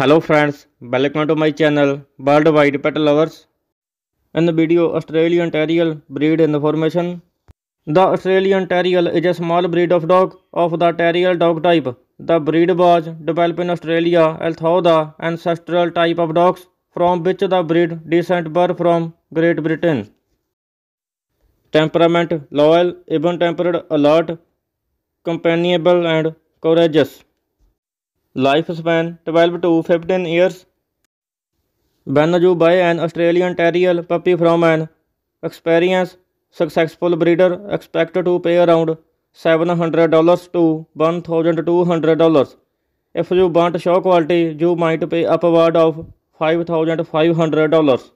Hello friends, welcome to my channel Bird Pet Lovers. In the video Australian Terrier breed information. formation. The Australian Terrier is a small breed of dog of the Terrier dog type. The breed was developed in Australia as the ancestral type of dogs from which the breed descent were from Great Britain. Temperament loyal, even tempered, alert, companionable and courageous life span 12 to 15 years. When you buy an Australian Terrier puppy from an experienced, successful breeder, expected to pay around $700 to $1,200. If you want show quality, you might pay upward of $5,500.